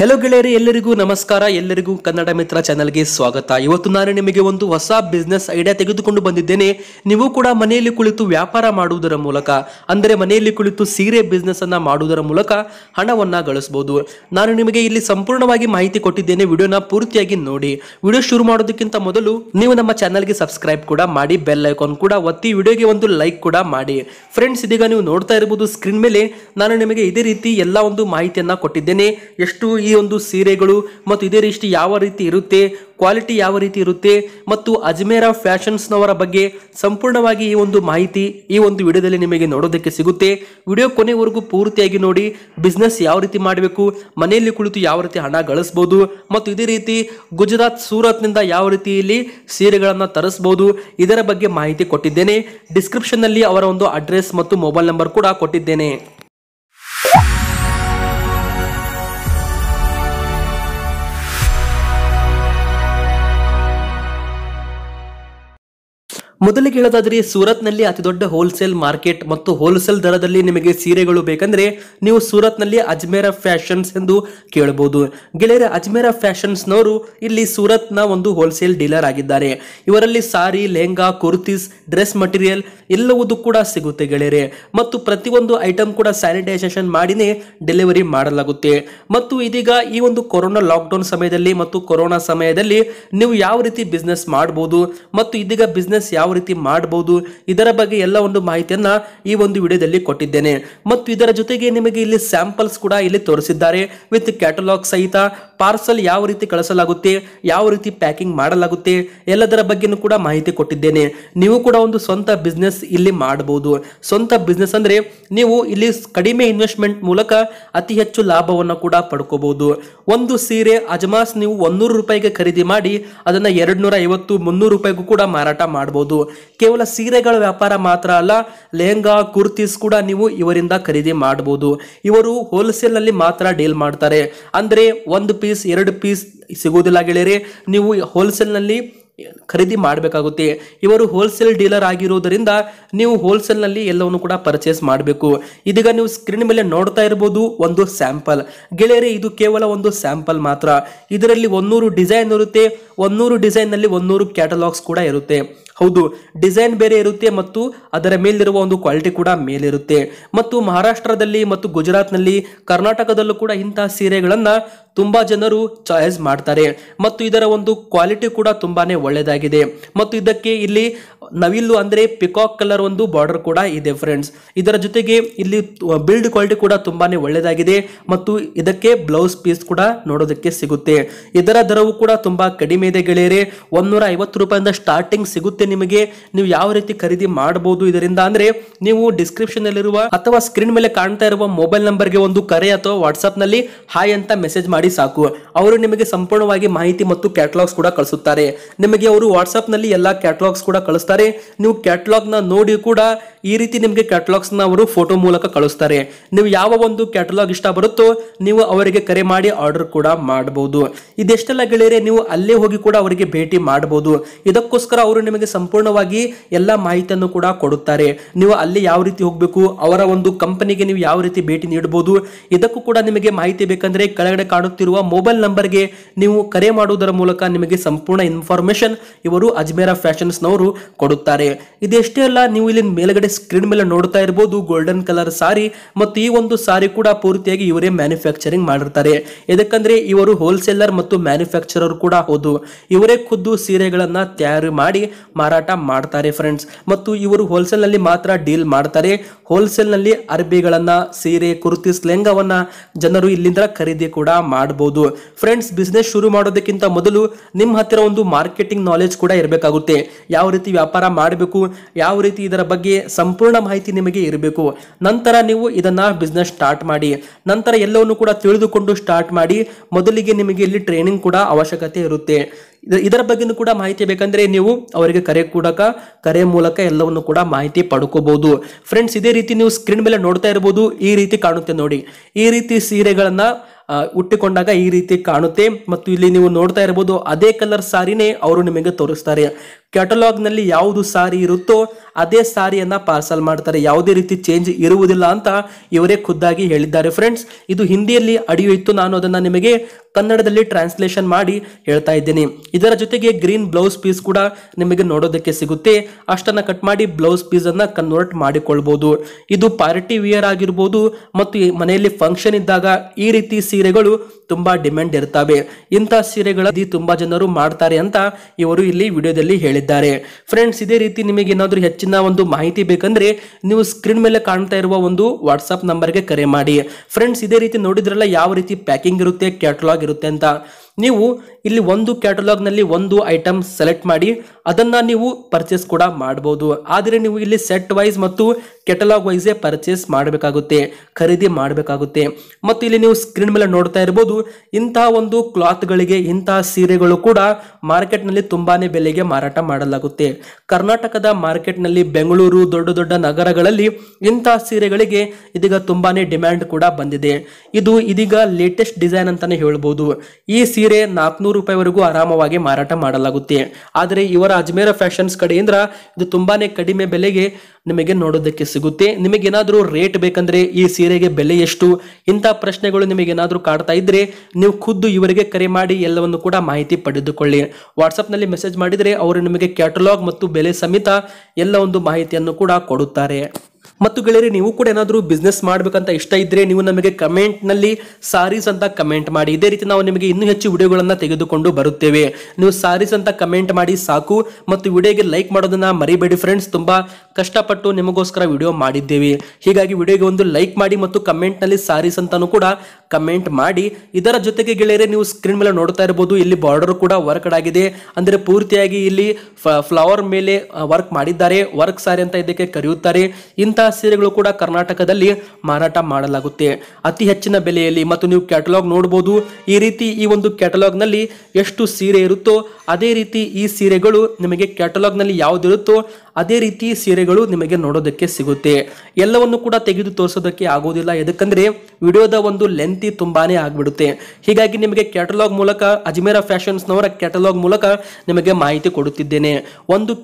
hello ಗೆಳೆಯರಿ ಎಲ್ಲರಿಗೂ ನಮಸ್ಕಾರ ಎಲ್ಲರಿಗೂ ಕನ್ನಡ ಮಿತ್ರ ಚಾನಲ್ಗೆ ಸ್ವಾಗತ ಇವತ್ತು ನಾನು ನಿಮಗೆ ಒಂದು ಹೊಸ ಬಿಸ್ನೆಸ್ ಐಡಿಯಾ ತೆಗೆದುಕೊಂಡು ಬಂದಿದ್ದೇನೆ ನೀವು ಕೂಡ ಮನೆಯಲ್ಲಿ ಕುಳಿತು ವ್ಯಾಪಾರ ಮಾಡುವುದರ ಮೂಲಕ ಅಂದರೆ ಮನೆಯಲ್ಲಿ ಕುಳಿತು ಸೀರೆ ಬಿಸ್ನೆಸ್ ಅನ್ನ ಮಾಡುವುದರ ಮೂಲಕ ಹಣವನ್ನು ಗಳಿಸಬಹುದು ನಾನು ನಿಮಗೆ ಇಲ್ಲಿ ಸಂಪೂರ್ಣವಾಗಿ ಮಾಹಿತಿ ಕೊಟ್ಟಿದ್ದೇನೆ ವಿಡಿಯೋನ ಪೂರ್ತಿಯಾಗಿ ನೋಡಿ ವಿಡಿಯೋ ಶುರು ಮಾಡೋದಕ್ಕಿಂತ ಮೊದಲು ನೀವು ನಮ್ಮ ಚಾನಲ್ಗೆ ಸಬ್ಸ್ಕ್ರೈಬ್ ಕೂಡ ಮಾಡಿ ಬೆಲ್ ಐಕಾನ್ ಕೂಡ ಒತ್ತಿ ವಿಡಿಯೋಗೆ ಒಂದು ಲೈಕ್ ಕೂಡ ಮಾಡಿ ಫ್ರೆಂಡ್ಸ್ ಇದೀಗ ನೀವು ನೋಡ್ತಾ ಇರಬಹುದು ಸ್ಕ್ರೀನ್ ಮೇಲೆ ನಾನು ನಿಮಗೆ ಇದೇ ರೀತಿ ಎಲ್ಲ ಒಂದು ಮಾಹಿತಿಯನ್ನ ಕೊಟ್ಟಿದ್ದೇನೆ ಎಷ್ಟು ಈ ಒಂದು ಸೀರೆಗಳು ಮತ್ತು ಇದೇ ರೀತಿ ಯಾವ ರೀತಿ ಇರುತ್ತೆ ಕ್ವಾಲಿಟಿ ಯಾವ ರೀತಿ ಇರುತ್ತೆ ಮತ್ತು ಅಜ್ಮೇರ ಫ್ಯಾಷನ್ಸ್ನವರ ಬಗ್ಗೆ ಸಂಪೂರ್ಣವಾಗಿ ಈ ಒಂದು ಮಾಹಿತಿ ಈ ಒಂದು ವಿಡಿಯೋದಲ್ಲಿ ನಿಮಗೆ ನೋಡೋದಕ್ಕೆ ಸಿಗುತ್ತೆ ವಿಡಿಯೋ ಕೊನೆವರೆಗೂ ಪೂರ್ತಿಯಾಗಿ ನೋಡಿ ಬಿಸ್ನೆಸ್ ಯಾವ ರೀತಿ ಮಾಡಬೇಕು ಮನೆಯಲ್ಲಿ ಕುಳಿತು ಯಾವ ರೀತಿ ಹಣ ಗಳಿಸ್ಬೋದು ಮತ್ತು ಇದೇ ರೀತಿ ಗುಜರಾತ್ ಸೂರತ್ನಿಂದ ಯಾವ ರೀತಿ ಇಲ್ಲಿ ಸೀರೆಗಳನ್ನು ತರಿಸ್ಬೋದು ಇದರ ಬಗ್ಗೆ ಮಾಹಿತಿ ಕೊಟ್ಟಿದ್ದೇನೆ ಡಿಸ್ಕ್ರಿಪ್ಷನ್ನಲ್ಲಿ ಅವರ ಒಂದು ಅಡ್ರೆಸ್ ಮತ್ತು ಮೊಬೈಲ್ ನಂಬರ್ ಕೂಡ ಕೊಟ್ಟಿದ್ದೇನೆ ಮೊದಲಿಗೆ ಹೇಳೋದಾದ್ರೆ ಸೂರತ್ನಲ್ಲಿ ಅತಿ ದೊಡ್ಡ ಹೋಲ್ಸೇಲ್ ಮಾರ್ಕೆಟ್ ಮತ್ತು ಹೋಲ್ಸೇಲ್ ದರದಲ್ಲಿ ನಿಮಗೆ ಸೀರೆಗಳು ಬೇಕಂದ್ರೆ ನೀವು ಸೂರತ್ನಲ್ಲಿ ಅಜ್ಮೇರ ಫ್ಯಾಷನ್ಸ್ ಎಂದು ಕೇಳಬಹುದು ಗೆಳೆಯರ ಅಜ್ಮೇರ ನವರು ಇಲ್ಲಿ ಸೂರತ್ನ ಒಂದು ಹೋಲ್ಸೇಲ್ ಡೀಲರ್ ಆಗಿದ್ದಾರೆ ಇವರಲ್ಲಿ ಸಾರಿ ಲೆಹಂಗಾ ಕುರ್ತೀಸ್ ಡ್ರೆಸ್ ಮಟೀರಿಯಲ್ ಎಲ್ಲವೂ ಕೂಡ ಸಿಗುತ್ತೆ ಗೆಳೆಯರೆ ಮತ್ತು ಪ್ರತಿಯೊಂದು ಐಟಮ್ ಕೂಡ ಸ್ಯಾನಿಟೈಸೇಷನ್ ಮಾಡಿನೇ ಡೆಲಿವರಿ ಮಾಡಲಾಗುತ್ತೆ ಮತ್ತು ಇದೀಗ ಈ ಒಂದು ಕೊರೋನಾ ಲಾಕ್ಡೌನ್ ಸಮಯದಲ್ಲಿ ಮತ್ತು ಕೊರೋನಾ ಸಮಯದಲ್ಲಿ ನೀವು ಯಾವ ರೀತಿ ಬಿಸ್ನೆಸ್ ಮಾಡಬಹುದು ಮತ್ತು ಇದೀಗ ಬಿಸ್ನೆಸ್ ಯಾವ ಯಾವ ರೀತಿ ಮಾಡಬಹುದು ಇದರ ಬಗ್ಗೆ ಎಲ್ಲ ಒಂದು ಮಾಹಿತಿಯನ್ನ ಈ ಒಂದು ವಿಡಿಯೋದಲ್ಲಿ ಕೊಟ್ಟಿದ್ದೇನೆ ಮತ್ತು ಇದರ ಜೊತೆಗೆ ನಿಮಗೆ ಇಲ್ಲಿ ಸ್ಯಾಂಪಲ್ಸ್ ಕೂಡ ಇಲ್ಲಿ ತೋರಿಸಿದ್ದಾರೆ ವಿತ್ ಕ್ಯಾಟಲಾಗ್ ಸಹಿತ ಪಾರ್ಸಲ್ ಯಾವ ರೀತಿ ಕಳಿಸಲಾಗುತ್ತೆ ಯಾವ ರೀತಿ ಪ್ಯಾಕಿಂಗ್ ಮಾಡಲಾಗುತ್ತೆ ಎಲ್ಲದರ ಬಗ್ಗೆನೂ ಕೂಡ ಮಾಹಿತಿ ಕೊಟ್ಟಿದ್ದೇನೆ ನೀವು ಕೂಡ ಒಂದು ಸ್ವಂತ ಬಿಸ್ನೆಸ್ ಇಲ್ಲಿ ಮಾಡಬಹುದು ಸ್ವಂತ ಬಿಸ್ನೆಸ್ ಅಂದ್ರೆ ನೀವು ಇಲ್ಲಿ ಕಡಿಮೆ ಇನ್ವೆಸ್ಟ್ಮೆಂಟ್ ಮೂಲಕ ಅತಿ ಹೆಚ್ಚು ಲಾಭವನ್ನು ಕೂಡ ಪಡ್ಕೋಬಹುದು ಒಂದು ಸೀರೆ ಅಜಮಾಸ್ ನೀವು ಒಂದೂರು ರೂಪಾಯಿಗೆ ಖರೀದಿ ಮಾಡಿ ಅದನ್ನ ನೂರ ಐವತ್ತು ಮುನ್ನೂರು ರೂಪಾಯಿಗೂ ಕೂಡ ಮಾರಾಟ ಮಾಡಬಹುದು ಕೇವಲ ಸೀರೆಗಳ ವ್ಯಾಪಾರ ಮಾತ್ರ ಅಲ್ಲ ಲೆಹಂಗಾ ಕುರ್ತೀಸ್ ಕೂಡ ನೀವು ಇವರಿಂದ ಖರೀದಿ ಮಾಡಬಹುದು ಇವರು ಹೋಲ್ಸೇಲ್ ನಲ್ಲಿ ಮಾತ್ರ ಡೀಲ್ ಮಾಡ್ತಾರೆ ಅಂದ್ರೆ ಒಂದು ಪೀಸ್ ಎರಡು ಪೀಸ್ ಸಿಗುವುದಿಲ್ಲ ಗೆಳೆಯರೆ ನೀವು ಹೋಲ್ಸೇಲ್ ನಲ್ಲಿ ಖರೀದಿ ಮಾಡಬೇಕಾಗುತ್ತೆ ಇವರು ಹೋಲ್ಸೇಲ್ ಡೀಲರ್ ಆಗಿರುವುದರಿಂದ ನೀವು ಹೋಲ್ಸೇಲ್ನಲ್ಲಿ ಎಲ್ಲವನ್ನು ಕೂಡ ಪರ್ಚೇಸ್ ಮಾಡಬೇಕು ಇದೀಗ ನೀವು ಸ್ಕ್ರೀನ್ ಮೇಲೆ ನೋಡ್ತಾ ಇರಬಹುದು ಒಂದು ಸ್ಯಾಂಪಲ್ ಗೆಳೆಯರೆ ಇದು ಕೇವಲ ಒಂದು ಸ್ಯಾಂಪಲ್ ಮಾತ್ರ ಇದರಲ್ಲಿ ಒಂದೂರು ಡಿಸೈನ್ ಇರುತ್ತೆ ಒಂದೂರು ಡಿಸೈನ್ನಲ್ಲಿ ಒಂದೂರು ಕ್ಯಾಟಲಾಗ್ಸ್ ಕೂಡ ಇರುತ್ತೆ ಹೌದು ಡಿಸೈನ್ ಬೇರೆ ಇರುತ್ತೆ ಮತ್ತು ಅದರ ಮೇಲಿರುವ ಒಂದು ಕ್ವಾಲಿಟಿ ಕೂಡ ಮೇಲಿರುತ್ತೆ ಮತ್ತು ಮಹಾರಾಷ್ಟ್ರದಲ್ಲಿ ಮತ್ತು ಗುಜರಾತ್ನಲ್ಲಿ ಕರ್ನಾಟಕದಲ್ಲೂ ಕೂಡ ಇಂತಹ ಸೀರೆಗಳನ್ನು ತುಂಬಾ ಜನರು ಚಾಯ್ಸ್ ಮಾಡ್ತಾರೆ ಮತ್ತು ಇದರ ಒಂದು ಕ್ವಾಲಿಟಿ ಕೂಡ ತುಂಬಾನೇ ಒಳ್ಳೆಯದಾಗಿದೆ ಮತ್ತು ಇದಕ್ಕೆ ಇಲ್ಲಿ ನವಿಲು ಅಂದ್ರೆ ಪಿಕಾಕ್ ಕಲರ್ ಒಂದು ಬಾರ್ಡರ್ ಕೂಡ ಇದೆ ಫ್ರೆಂಡ್ಸ್ ಇದರ ಜೊತೆಗೆ ಇಲ್ಲಿ ಬಿಲ್ಡ್ ಕ್ವಾಲಿಟಿ ಕೂಡ ತುಂಬಾನೇ ಒಳ್ಳೆಯದಾಗಿದೆ ಮತ್ತು ಇದಕ್ಕೆ ಬ್ಲೌಸ್ ಪೀಸ್ ಕೂಡ ನೋಡೋದಕ್ಕೆ ಸಿಗುತ್ತೆ ಇದರ ದರವು ಕೂಡ ತುಂಬಾ ಕಡಿಮೆ ಇದೆ ಗೆಳೆಯರೆ ಒಂದೂರ ಐವತ್ತು ರೂಪಾಯಿಂದ ಸ್ಟಾರ್ಟಿಂಗ್ ಸಿಗುತ್ತೆ ನಿಮಗೆ ನೀವು ಯಾವ ರೀತಿ ಖರೀದಿ ಮಾಡಬಹುದು ಇದರಿಂದ ಅಂದ್ರೆ ನೀವು ಡಿಸ್ಕ್ರಿಪ್ಷನ್ ಅಲ್ಲಿರುವ ಅಥವಾ ಸ್ಕ್ರೀನ್ ಮೇಲೆ ಕಾಣ್ತಾ ಇರುವ ಮೊಬೈಲ್ ನಂಬರ್ಗೆ ಒಂದು ಕರೆ ಅಥವಾ ನಲ್ಲಿ ಹಾಯ್ ಅಂತ ಮೆಸೇಜ್ ಮಾಡಿ ಮಾಡಿ ಸಾಕು ಅವರು ನಿಮಗೆ ಸಂಪೂರ್ಣವಾಗಿ ಮಾಹಿತಿ ಮತ್ತು ಕ್ಯಾಟಲಾಗ್ಸ್ ಕೂಡ ಕಳಿಸುತ್ತಾರೆ ನಿಮಗೆ ಅವರು ನಲ್ಲಿ ಎಲ್ಲ ಕ್ಯಾಟಲಾಗ್ಸ್ ಕೂಡ ಕಳಿಸ್ತಾರೆ ನೀವು ನ ನೋಡಿ ಕೂಡ ಈ ರೀತಿ ನಿಮಗೆ ನ ಅವರು ಫೋಟೋ ಮೂಲಕ ಕಳಿಸ್ತಾರೆ ನೀವು ಯಾವ ಒಂದು ಕ್ಯಾಟಲಾಗ್ ಇಷ್ಟ ಬರುತ್ತೋ ನೀವು ಅವರಿಗೆ ಕರೆ ಮಾಡಿ ಆರ್ಡರ್ ಕೂಡ ಮಾಡಬಹುದು ಇದೆಷ್ಟೆಲ್ಲ ಗೆಳೆಯರೆ ನೀವು ಅಲ್ಲೇ ಹೋಗಿ ಕೂಡ ಅವರಿಗೆ ಭೇಟಿ ಮಾಡಬಹುದು ಇದಕ್ಕೋಸ್ಕರ ಅವರು ನಿಮಗೆ ಸಂಪೂರ್ಣವಾಗಿ ಎಲ್ಲಾ ಮಾಹಿತಿಯನ್ನು ಕೂಡ ಕೊಡುತ್ತಾರೆ ನೀವು ಅಲ್ಲಿ ಯಾವ ರೀತಿ ಹೋಗಬೇಕು ಅವರ ಒಂದು ಕಂಪನಿಗೆ ನೀವು ಯಾವ ರೀತಿ ಭೇಟಿ ನೀಡಬಹುದು ಇದಕ್ಕೂ ಕೂಡ ನಿಮಗೆ ಮಾಹಿತಿ ಬೇಕಂದ್ರೆ ಕೆಳಗಡೆ ಕಾಣುತ್ತೆ ಮಾಡುತ್ತಿರುವ ಮೊಬೈಲ್ ನಂಬರ್ಗೆ ನೀವು ಕರೆ ಮಾಡುವುದರ ಮೂಲಕ ನಿಮಗೆ ಸಂಪೂರ್ಣ ಇನ್ಫಾರ್ಮೇಶನ್ ಇವರು ಅಜ್ಮೇರಾ ಫ್ಯಾಷನ್ಸ್ನವರು ಕೊಡುತ್ತಾರೆ ಇದೆಷ್ಟೇ ಅಲ್ಲ ನೀವು ಇಲ್ಲಿ ಮೇಲ್ಗಡೆ ಸ್ಕ್ರೀನ್ ಮೇಲೆ ನೋಡ್ತಾ ಇರಬಹುದು ಗೋಲ್ಡನ್ ಕಲರ್ ಸಾರಿ ಮತ್ತು ಈ ಒಂದು ಸಾರಿ ಕೂಡ ಪೂರ್ತಿಯಾಗಿ ಇವರೇ ಮ್ಯಾನುಫ್ಯಾಕ್ಚರಿಂಗ್ ಮಾಡಿರ್ತಾರೆ ಯಾಕಂದ್ರೆ ಇವರು ಹೋಲ್ಸೇಲರ್ ಮತ್ತು ಮ್ಯಾನುಫ್ಯಾಕ್ಚರರ್ ಕೂಡ ಹೌದು ಇವರೇ ಖುದ್ದು ಸೀರೆಗಳನ್ನ ತಯಾರು ಮಾಡಿ ಮಾರಾಟ ಮಾಡ್ತಾರೆ ಫ್ರೆಂಡ್ಸ್ ಮತ್ತು ಇವರು ಹೋಲ್ಸೇಲ್ ನಲ್ಲಿ ಮಾತ್ರ ಡೀಲ್ ಮಾಡ್ತಾರೆ ಹೋಲ್ಸೇಲ್ ನಲ್ಲಿ ಅರ್ಬಿಗಳನ್ನ ಸೀರೆ ಕುರ್ತಿಸ್ ಲೆಂಗವನ್ನ ಜನರು ಇಲ್ಲಿಂದ ಖರೀದಿ ಕೂಡ ಮಾಡಬಹುದು ಫ್ರೆಂಡ್ಸ್ ಬಿಸ್ನೆಸ್ ಶುರು ಮಾಡೋದಕ್ಕಿಂತ ಮೊದಲು ನಿಮ್ಮ ಹತ್ತಿರ ಒಂದು ಮಾರ್ಕೆಟಿಂಗ್ ನಾಲೆಜ್ ಕೂಡ ಇರಬೇಕಾಗುತ್ತೆ ಯಾವ ರೀತಿ ವ್ಯಾಪಾರ ಮಾಡಬೇಕು ಯಾವ ರೀತಿ ಇದರ ಬಗ್ಗೆ ಸಂಪೂರ್ಣ ಮಾಹಿತಿ ನಿಮಗೆ ಇರಬೇಕು ನಂತರ ನೀವು ಇದನ್ನು ಬಿಸ್ನೆಸ್ ಸ್ಟಾರ್ಟ್ ಮಾಡಿ ನಂತರ ಎಲ್ಲವನ್ನು ಕೂಡ ತಿಳಿದುಕೊಂಡು ಸ್ಟಾರ್ಟ್ ಮಾಡಿ ಮೊದಲಿಗೆ ನಿಮಗೆ ಇಲ್ಲಿ ಟ್ರೈನಿಂಗ್ ಕೂಡ ಅವಶ್ಯಕತೆ ಇರುತ್ತೆ ಇದರ ಬಗ್ಗೆನೂ ಕೂಡ ಮಾಹಿತಿ ಬೇಕಂದ್ರೆ ನೀವು ಅವರಿಗೆ ಕರೆ ಕೂಡ ಕರೆ ಮೂಲಕ ಎಲ್ಲವನ್ನು ಕೂಡ ಮಾಹಿತಿ ಪಡ್ಕೋಬಹುದು ಫ್ರೆಂಡ್ಸ್ ಇದೇ ರೀತಿ ನೀವು ಸ್ಕ್ರೀನ್ ಮೇಲೆ ನೋಡ್ತಾ ಇರಬಹುದು ಈ ರೀತಿ ಕಾಣುತ್ತೆ ನೋಡಿ ಈ ರೀತಿ ಸೀರೆಗಳನ್ನು ಹುಟ್ಟಿಕೊಂಡಾಗ ಈ ರೀತಿ ಕಾಣುತ್ತೆ ಮತ್ತು ಇಲ್ಲಿ ನೀವು ನೋಡ್ತಾ ಇರಬಹುದು ಅದೇ ಕಲರ್ ಸಾರಿನೇ ಅವರು ನಿಮಗೆ ತೋರಿಸ್ತಾರೆ ಕ್ಯಾಟಲಾಗ್ನಲ್ಲಿ ಯಾವುದು ಸಾರಿ ಇರುತ್ತೋ ಅದೇ ಸಾರಿಯನ್ನ ಪಾರ್ಸಲ್ ಮಾಡ್ತಾರೆ ಯಾವುದೇ ರೀತಿ ಚೇಂಜ್ ಇರುವುದಿಲ್ಲ ಅಂತ ಇವರೇ ಖುದ್ದಾಗಿ ಹೇಳಿದ್ದಾರೆ ಫ್ರೆಂಡ್ಸ್ ಇದು ಹಿಂದಿಯಲ್ಲಿ ಅಡಿಯು ಇತ್ತು ನಾನು ಅದನ್ನು ನಿಮಗೆ ಕನ್ನಡದಲ್ಲಿ ಟ್ರಾನ್ಸ್ಲೇಷನ್ ಮಾಡಿ ಹೇಳ್ತಾ ಇದ್ದೀನಿ ಇದರ ಜೊತೆಗೆ ಗ್ರೀನ್ ಬ್ಲೌಸ್ ಪೀಸ್ ಕೂಡ ನಿಮಗೆ ನೋಡೋದಕ್ಕೆ ಸಿಗುತ್ತೆ ಅಷ್ಟನ್ನು ಕಟ್ ಮಾಡಿ ಬ್ಲೌಸ್ ಪೀಸ್ ಅನ್ನ ಕನ್ವರ್ಟ್ ಮಾಡಿಕೊಳ್ಬಹುದು ಇದು ಪಾರ್ಟಿ ವಿಯರ್ ಆಗಿರ್ಬೋದು ಮತ್ತು ಮನೆಯಲ್ಲಿ ಫಂಕ್ಷನ್ ಇದ್ದಾಗ ಈ ರೀತಿ ಸೀರೆಗಳು ತುಂಬಾ ಡಿಮ್ಯಾಂಡ್ ಇರ್ತವೆ ಇಂಥ ಸೀರೆಗಳಲ್ಲಿ ತುಂಬಾ ಜನರು ಮಾಡ್ತಾರೆ ಅಂತ ಇವರು ಇಲ್ಲಿ ವಿಡಿಯೋದಲ್ಲಿ ಹೇಳಿದ್ದಾರೆ ಫ್ರೆಂಡ್ಸ್ ಇದೇ ರೀತಿ ನಿಮಗೆ ಏನಾದರೂ ಹೆಚ್ಚಿನ ಒಂದು ಮಾಹಿತಿ ಬೇಕಂದ್ರೆ ನೀವು ಸ್ಕ್ರೀನ್ ಮೇಲೆ ಕಾಣ್ತಾ ಇರುವ ಒಂದು ವಾಟ್ಸ್ಆಪ್ ನಂಬರ್ಗೆ ಕರೆ ಮಾಡಿ ಫ್ರೆಂಡ್ಸ್ ಇದೇ ರೀತಿ ನೋಡಿದ್ರಲ್ಲ ಯಾವ ರೀತಿ ಪ್ಯಾಕಿಂಗ್ ಇರುತ್ತೆ ಕ್ಯಾಟಲಾಗ್ ಆಗಿರುತ್ತೆ ಅಂತ ನೀವು ಇಲ್ಲಿ ಒಂದು ನಲ್ಲಿ ಒಂದು ಐಟಮ್ ಸೆಲೆಕ್ಟ್ ಮಾಡಿ ಅದನ್ನ ನೀವು ಪರ್ಚೇಸ್ ಕೂಡ ಮಾಡ್ಬೋದು ಆದರೆ ನೀವು ಇಲ್ಲಿ ಸೆಟ್ ವೈಸ್ ಮತ್ತು ಕೆಟಲಾಗ್ ವೈಸೇ ಪರ್ಚೇಸ್ ಮಾಡಬೇಕಾಗುತ್ತೆ ಖರೀದಿ ಮಾಡಬೇಕಾಗುತ್ತೆ ಮತ್ತು ಇಲ್ಲಿ ನೀವು ಸ್ಕ್ರೀನ್ ಮೇಲೆ ನೋಡ್ತಾ ಇರ್ಬೋದು ಇಂತಹ ಒಂದು ಕ್ಲಾತ್ಗಳಿಗೆ ಇಂತಹ ಸೀರೆಗಳು ಕೂಡ ಮಾರ್ಕೆಟ್ನಲ್ಲಿ ತುಂಬಾನೇ ಬೆಲೆಗೆ ಮಾರಾಟ ಮಾಡಲಾಗುತ್ತೆ ಕರ್ನಾಟಕದ ಮಾರ್ಕೆಟ್ನಲ್ಲಿ ಬೆಂಗಳೂರು ದೊಡ್ಡ ದೊಡ್ಡ ನಗರಗಳಲ್ಲಿ ಇಂತಹ ಸೀರೆಗಳಿಗೆ ಇದೀಗ ತುಂಬಾನೇ ಡಿಮ್ಯಾಂಡ್ ಕೂಡ ಬಂದಿದೆ ಇದು ಇದೀಗ ಲೇಟೆಸ್ಟ್ ಡಿಸೈನ್ ಅಂತಾನೆ ಹೇಳ್ಬೋದು ಈ ಸೀರೆ ನಾಲ್ಕುನೂರು ರೂಪಾಯಿವರೆಗೂ ಆರಾಮವಾಗಿ ಮಾರಾಟ ಮಾಡಲಾಗುತ್ತೆ ಆದರೆ ಇವರ ಅಜ್ಮೇರ ಫ್ಯಾಷನ್ಸ್ ಕಡೆಯಿಂದ ಇದು ತುಂಬಾನೇ ಕಡಿಮೆ ಬೆಲೆಗೆ ನಿಮಗೆ ನೋಡೋದಕ್ಕೆ ಸಿಗುತ್ತೆ ನಿಮಗೇನಾದರೂ ರೇಟ್ ಬೇಕಂದ್ರೆ ಈ ಸೀರೆಗೆ ಬೆಲೆ ಎಷ್ಟು ಇಂಥ ಪ್ರಶ್ನೆಗಳು ನಿಮಗೇನಾದರೂ ಕಾಡ್ತಾ ಇದ್ರೆ ನೀವು ಖುದ್ದು ಇವರಿಗೆ ಕರೆ ಮಾಡಿ ಎಲ್ಲವನ್ನು ಕೂಡ ಮಾಹಿತಿ ಪಡೆದುಕೊಳ್ಳಿ ವಾಟ್ಸಪ್ನಲ್ಲಿ ಮೆಸೇಜ್ ಮಾಡಿದರೆ ಅವರು ನಿಮಗೆ ಕ್ಯಾಟಲಾಗ್ ಮತ್ತು ಬೆಲೆ ಸಮೇತ ಎಲ್ಲ ಒಂದು ಮಾಹಿತಿಯನ್ನು ಕೂಡ ಕೊಡುತ್ತಾರೆ ಮತ್ತು ಗೆಳೆಯರಿ ನೀವು ಕೂಡ ಏನಾದರೂ ಬಿಸ್ನೆಸ್ ಮಾಡಬೇಕಂತ ಇಷ್ಟ ಇದ್ದರೆ ನೀವು ನಮಗೆ ಕಮೆಂಟ್ನಲ್ಲಿ ಸಾರೀಸ್ ಅಂತ ಕಮೆಂಟ್ ಮಾಡಿ ಇದೇ ರೀತಿ ನಾವು ನಿಮಗೆ ಇನ್ನೂ ಹೆಚ್ಚು ವಿಡಿಯೋಗಳನ್ನು ತೆಗೆದುಕೊಂಡು ಬರುತ್ತೇವೆ ನೀವು ಸಾರೀಸ್ ಅಂತ ಕಮೆಂಟ್ ಮಾಡಿ ಸಾಕು ಮತ್ತು ವಿಡಿಯೋಗೆ ಲೈಕ್ ಮಾಡೋದನ್ನು ಮರಿಬೇಡಿ ಫ್ರೆಂಡ್ಸ್ ತುಂಬ ಕಷ್ಟಪಟ್ಟು ನಿಮಗೋಸ್ಕರ ವಿಡಿಯೋ ಮಾಡಿದ್ದೇವೆ ಹೀಗಾಗಿ ವಿಡಿಯೋಗೆ ಒಂದು ಲೈಕ್ ಮಾಡಿ ಮತ್ತು ಕಮೆಂಟ್ ನಲ್ಲಿ ಸಾರೀಸ್ ಅಂತಾನೂ ಕೂಡ ಕಮೆಂಟ್ ಮಾಡಿ ಇದರ ಜೊತೆಗೆ ಗೆಳೆಯರೆ ನೀವು ಸ್ಕ್ರೀನ್ ಮೇಲೆ ನೋಡ್ತಾ ಇರಬಹುದು ಇಲ್ಲಿ ಬಾರ್ಡರ್ ಕೂಡ ವರ್ಕ್ ಆಗಿದೆ ಅಂದರೆ ಪೂರ್ತಿಯಾಗಿ ಇಲ್ಲಿ ಫ್ಲವರ್ ಮೇಲೆ ವರ್ಕ್ ಮಾಡಿದ್ದಾರೆ ವರ್ಕ್ ಸಾರಿ ಅಂತ ಇದಕ್ಕೆ ಕರೆಯುತ್ತಾರೆ ಇಂತಹ ಸೀರೆಗಳು ಕೂಡ ಕರ್ನಾಟಕದಲ್ಲಿ ಮಾರಾಟ ಮಾಡಲಾಗುತ್ತೆ ಅತಿ ಹೆಚ್ಚಿನ ಬೆಲೆಯಲ್ಲಿ ಮತ್ತು ನೀವು ಕ್ಯಾಟಲಾಗ್ ನೋಡಬಹುದು ಈ ರೀತಿ ಈ ಒಂದು ಕ್ಯಾಟಲಾಗ್ನಲ್ಲಿ ಎಷ್ಟು ಸೀರೆ ಇರುತ್ತೋ ಅದೇ ರೀತಿ ಈ ಸೀರೆಗಳು ನಿಮಗೆ ಕ್ಯಾಟಲಾಗ್ನಲ್ಲಿ ಯಾವುದಿರುತ್ತೋ ಅದೇ ರೀತಿ ಸೀರೆ ಸೀರೆಗಳು ನಿಮಗೆ ನೋಡೋದಕ್ಕೆ ಸಿಗುತ್ತೆ ಎಲ್ಲವನ್ನು ಕೂಡ ತೆಗೆದು ತೋರಿಸೋದಕ್ಕೆ ಆಗೋದಿಲ್ಲ ಯಾಕಂದ್ರೆ ವಿಡಿಯೋದ ಒಂದು ಲೆಂತಿ ತುಂಬಾನೇ ಆಗ್ಬಿಡುತ್ತೆ ಹೀಗಾಗಿ ನಿಮಗೆ ಕ್ಯಾಟಲಾಗ್ ಮೂಲಕ ಅಜ್ಮೇರ ನವರ ಕ್ಯಾಟಲಾಗ್ ಮೂಲಕ ನಿಮಗೆ ಮಾಹಿತಿ ಕೊಡುತ್ತಿದ್ದೇನೆ ಒಂದು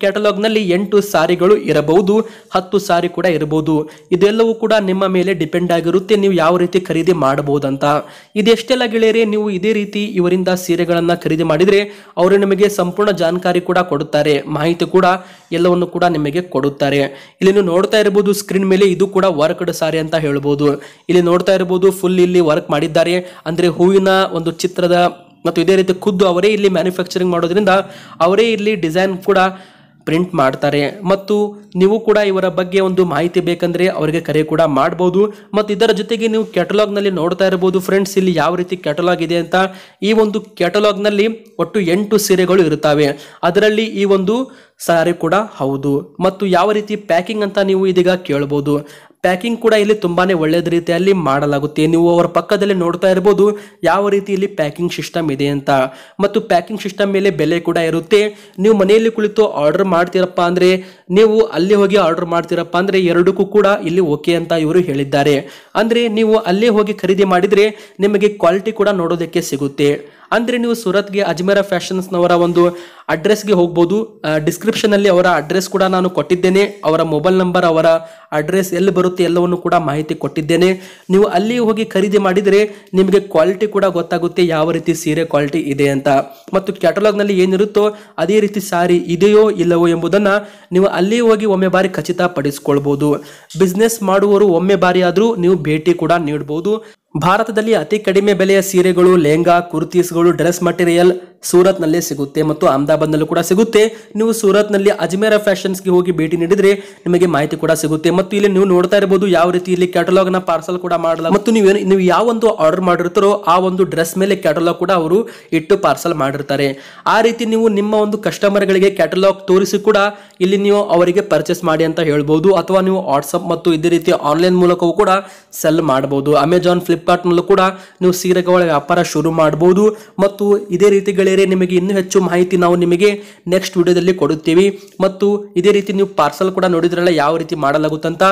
ನಲ್ಲಿ ಎಂಟು ಸಾರಿಗಳು ಇರಬಹುದು ಹತ್ತು ಸಾರಿ ಕೂಡ ಇರಬಹುದು ಇದೆಲ್ಲವೂ ಕೂಡ ನಿಮ್ಮ ಮೇಲೆ ಡಿಪೆಂಡ್ ಆಗಿರುತ್ತೆ ನೀವು ಯಾವ ರೀತಿ ಖರೀದಿ ಮಾಡಬಹುದಂತ ಇದೆಷ್ಟೆಲ್ಲ ಗೆಳೆಯರೆ ನೀವು ಇದೇ ರೀತಿ ಇವರಿಂದ ಸೀರೆಗಳನ್ನ ಖರೀದಿ ಮಾಡಿದ್ರೆ ಅವರು ನಿಮಗೆ ಸಂಪೂರ್ಣ ಜಾನ್ಕಾರಿ ಕೂಡ ಕೊಡುತ್ತಾರೆ ಮಾಹಿತಿ ಕೂಡ ಎಲ್ಲವನ್ನು ಕೂಡ ನಿಮಗೆ ಕೊಡುತ್ತಾರೆ ಇಲ್ಲಿ ನೀವು ನೋಡ್ತಾ ಇರಬಹುದು ಸ್ಕ್ರೀನ್ ಮೇಲೆ ಇದು ಕೂಡ ವರ್ಕ್ಡ್ ಸಾರಿ ಅಂತ ಹೇಳಬಹುದು ಇಲ್ಲಿ ನೋಡ್ತಾ ಇರಬಹುದು ಫುಲ್ ಇಲ್ಲಿ ವರ್ಕ್ ಮಾಡಿದ್ದಾರೆ ಅಂದ್ರೆ ಹೂವಿನ ಒಂದು ಚಿತ್ರದ ಮತ್ತು ಇದೇ ರೀತಿ ಖುದ್ದು ಅವರೇ ಇಲ್ಲಿ ಮ್ಯಾನುಫ್ಯಾಕ್ಚರಿಂಗ್ ಮಾಡೋದ್ರಿಂದ ಅವರೇ ಇಲ್ಲಿ ಡಿಸೈನ್ ಕೂಡ ಪ್ರಿಂಟ್ ಮಾಡ್ತಾರೆ ಮತ್ತು ನೀವು ಕೂಡ ಇವರ ಬಗ್ಗೆ ಒಂದು ಮಾಹಿತಿ ಬೇಕಂದ್ರೆ ಅವರಿಗೆ ಕರೆ ಕೂಡ ಮಾಡಬಹುದು ಮತ್ತು ಇದರ ಜೊತೆಗೆ ನೀವು ನಲ್ಲಿ ನೋಡ್ತಾ ಇರಬಹುದು ಫ್ರೆಂಡ್ಸ್ ಇಲ್ಲಿ ಯಾವ ರೀತಿ ಕ್ಯಾಟಲಾಗ್ ಇದೆ ಅಂತ ಈ ಒಂದು ನಲ್ಲಿ ಒಟ್ಟು ಎಂಟು ಸೀರೆಗಳು ಇರುತ್ತವೆ ಅದರಲ್ಲಿ ಈ ಒಂದು ಸಾರಿ ಕೂಡ ಹೌದು ಮತ್ತು ಯಾವ ರೀತಿ ಪ್ಯಾಕಿಂಗ್ ಅಂತ ನೀವು ಇದೀಗ ಕೇಳ್ಬೋದು ಪ್ಯಾಕಿಂಗ್ ಕೂಡ ಇಲ್ಲಿ ತುಂಬಾನೇ ಒಳ್ಳೆಯ ರೀತಿಯಲ್ಲಿ ಮಾಡಲಾಗುತ್ತೆ ನೀವು ಅವರ ಪಕ್ಕದಲ್ಲಿ ನೋಡ್ತಾ ಇರ್ಬೋದು ಯಾವ ರೀತಿ ಇಲ್ಲಿ ಪ್ಯಾಕಿಂಗ್ ಸಿಸ್ಟಮ್ ಇದೆ ಅಂತ ಮತ್ತು ಪ್ಯಾಕಿಂಗ್ ಸಿಸ್ಟಮ್ ಮೇಲೆ ಬೆಲೆ ಕೂಡ ಇರುತ್ತೆ ನೀವು ಮನೆಯಲ್ಲಿ ಕುಳಿತು ಆರ್ಡರ್ ಮಾಡ್ತೀರಪ್ಪ ಅಂದರೆ ನೀವು ಅಲ್ಲಿ ಹೋಗಿ ಆರ್ಡರ್ ಮಾಡ್ತೀರಪ್ಪ ಅಂದರೆ ಎರಡಕ್ಕೂ ಕೂಡ ಇಲ್ಲಿ ಓಕೆ ಅಂತ ಇವರು ಹೇಳಿದ್ದಾರೆ ಅಂದರೆ ನೀವು ಅಲ್ಲೇ ಹೋಗಿ ಖರೀದಿ ಮಾಡಿದರೆ ನಿಮಗೆ ಕ್ವಾಲಿಟಿ ಕೂಡ ನೋಡೋದಕ್ಕೆ ಸಿಗುತ್ತೆ ಅಂದರೆ ನೀವು ಸುರತ್ಗೆ ಅಜ್ಮೇರ ಫ್ಯಾಷನ್ಸ್ನವರ ಒಂದು ಅಡ್ರೆಸ್ಗೆ ಹೋಗ್ಬೋದು ಅಲ್ಲಿ ಅವರ ಅಡ್ರೆಸ್ ಕೂಡ ನಾನು ಕೊಟ್ಟಿದ್ದೇನೆ ಅವರ ಮೊಬೈಲ್ ನಂಬರ್ ಅವರ ಅಡ್ರೆಸ್ ಎಲ್ಲಿ ಬರುತ್ತೆ ಎಲ್ಲವನ್ನು ಕೂಡ ಮಾಹಿತಿ ಕೊಟ್ಟಿದ್ದೇನೆ ನೀವು ಅಲ್ಲಿ ಹೋಗಿ ಖರೀದಿ ಮಾಡಿದರೆ ನಿಮಗೆ ಕ್ವಾಲಿಟಿ ಕೂಡ ಗೊತ್ತಾಗುತ್ತೆ ಯಾವ ರೀತಿ ಸೀರೆ ಕ್ವಾಲಿಟಿ ಇದೆ ಅಂತ ಮತ್ತು ಕ್ಯಾಟಲಾಗ್ನಲ್ಲಿ ಏನಿರುತ್ತೋ ಅದೇ ರೀತಿ ಸಾರಿ ಇದೆಯೋ ಇಲ್ಲವೋ ಎಂಬುದನ್ನು ನೀವು ಅಲ್ಲಿ ಹೋಗಿ ಒಮ್ಮೆ ಬಾರಿ ಖಚಿತಪಡಿಸಿಕೊಳ್ಬೋದು ಬಿಸ್ನೆಸ್ ಮಾಡುವವರು ಒಮ್ಮೆ ಬಾರಿ ಆದರೂ ನೀವು ಭೇಟಿ ಕೂಡ ನೀಡಬಹುದು ಭಾರತದಲ್ಲಿ ಅತಿ ಕಡಿಮೆ ಬೆಲೆಯ ಸೀರೆಗಳು ಲೆಹಂಗಾ ಕುರ್ತೀಸ್ಗಳು ಡ್ರೆಸ್ ಮಟೀರಿಯಲ್ ಸೂರತ್ನಲ್ಲೇ ಸಿಗುತ್ತೆ ಮತ್ತು ಅಹಮದಾಬಾದ್ನಲ್ಲೂ ಕೂಡ ಸಿಗುತ್ತೆ ನೀವು ಸೂರತ್ನಲ್ಲಿ ಅಜ್ಮೇರ ಫ್ಯಾಷನ್ಸ್ಗೆ ಹೋಗಿ ಭೇಟಿ ನೀಡಿದರೆ ನಿಮಗೆ ಮಾಹಿತಿ ಕೂಡ ಸಿಗುತ್ತೆ ಮತ್ತು ಇಲ್ಲಿ ನೀವು ನೋಡ್ತಾ ಇರಬಹುದು ಯಾವ ರೀತಿ ಇಲ್ಲಿ ಕ್ಯಾಟಲಾಗ್ ನ ಪಾರ್ಸಲ್ ಕೂಡ ಮಾಡಲ್ಲ ಮತ್ತು ನೀವು ನೀವು ಯಾವ ಒಂದು ಆರ್ಡರ್ ಮಾಡಿರ್ತಾರೋ ಆ ಒಂದು ಡ್ರೆಸ್ ಮೇಲೆ ಕ್ಯಾಟಲಾಗ್ ಕೂಡ ಅವರು ಇಟ್ಟು ಪಾರ್ಸಲ್ ಮಾಡಿರ್ತಾರೆ ಆ ರೀತಿ ನೀವು ನಿಮ್ಮ ಒಂದು ಕಸ್ಟಮರ್ ಗಳಿಗೆ ಕ್ಯಾಟಲಾಗ್ ತೋರಿಸಿ ಕೂಡ ಇಲ್ಲಿ ನೀವು ಅವರಿಗೆ ಪರ್ಚೇಸ್ ಮಾಡಿ ಅಂತ ಹೇಳ್ಬಹುದು ಅಥವಾ ನೀವು ವಾಟ್ಸಪ್ ಮತ್ತು ಇದೇ ರೀತಿ ಆನ್ಲೈನ್ ಮೂಲಕವೂ ಕೂಡ ಸೆಲ್ ಮಾಡಬಹುದು ಅಮೆಜಾನ್ ಫ್ಲಿಪ್ಕಾರ್ಟ್ ಮೂಲಕ ಕೂಡ ನೀವು ಸೀರೆಗಳ ವ್ಯಾಪಾರ ಶುರು ಮಾಡಬಹುದು ಮತ್ತು ಇದೇ ರೀತಿ ಗೆಳೆಯರೆ ನಿಮಗೆ ಇನ್ನೂ ಹೆಚ್ಚು ಮಾಹಿತಿ ನಾವು ನಿಮಗೆ ನೆಕ್ಸ್ಟ್ ವಿಡಿಯೋದಲ್ಲಿ ಕೊಡುತ್ತೀವಿ ಮತ್ತು ಇದೇ ರೀತಿ ನೀವು ಪಾರ್ಸಲ್ ಕೂಡ ನೋಡಿದ್ರಲ್ಲ ಯಾವ ರೀತಿ ಮಾಡಲಾಗುತ್ತಂತ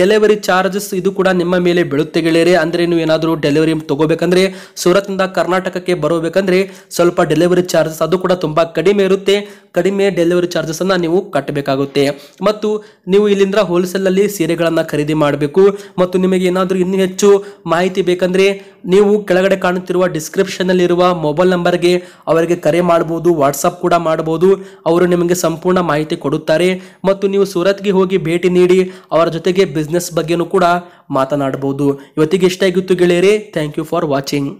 ಡೆಲಿವರಿ ಚಾರ್ಜಸ್ ಇದು ಕೂಡ ನಿಮ್ಮ ಮೇಲೆ ಬೀಳುತ್ತೆ ಗೆಳೆಯರೆ ಅಂದರೆ ನೀವು ಏನಾದರೂ ಡೆಲಿವರಿ ತಗೋಬೇಕಂದ್ರೆ ಸೂರತ್ನಿಂದ ಕರ್ನಾಟಕಕ್ಕೆ ಬರಬೇಕಂದ್ರೆ ಸ್ವಲ್ಪ ಡೆಲಿವರಿ ಚಾರ್ಜಸ್ ಅದು ಕೂಡ ತುಂಬಾ ಕಡಿಮೆ ಇರುತ್ತೆ ಕಡಿಮೆ ಡೆಲಿವರಿ ಚಾರ್ಜಸನ್ನು ನೀವು ಕಟ್ಟಬೇಕಾಗುತ್ತೆ ಮತ್ತು ನೀವು ಇಲ್ಲಿಂದ ಹೋಲ್ಸೇಲಲ್ಲಿ ಸೀರೆಗಳನ್ನು ಖರೀದಿ ಮಾಡಬೇಕು ಮತ್ತು ನಿಮಗೆ ಏನಾದರೂ ಇನ್ನೂ ಹೆಚ್ಚು ಮಾಹಿತಿ ಬೇಕಂದರೆ ನೀವು ಕೆಳಗಡೆ ಕಾಣುತ್ತಿರುವ ಡಿಸ್ಕ್ರಿಪ್ಷನ್ನಲ್ಲಿರುವ ಮೊಬೈಲ್ ನಂಬರ್ಗೆ ಅವರಿಗೆ ಕರೆ ಮಾಡ್ಬೋದು ವಾಟ್ಸಪ್ ಕೂಡ ಮಾಡ್ಬೋದು ಅವರು ನಿಮಗೆ ಸಂಪೂರ್ಣ ಮಾಹಿತಿ ಕೊಡುತ್ತಾರೆ ಮತ್ತು ನೀವು ಸೂರತ್ಗೆ ಹೋಗಿ ಭೇಟಿ ನೀಡಿ ಅವರ ಜೊತೆಗೆ ಬಿಸ್ನೆಸ್ ಬಗ್ಗೆನೂ ಕೂಡ ಮಾತನಾಡಬಹುದು ಇವತ್ತಿಗೆ ಇಷ್ಟ ಆಗಿತ್ತು ಗೆಳೆಯರೇ ಥ್ಯಾಂಕ್ ಯು ಫಾರ್ ವಾಚಿಂಗ್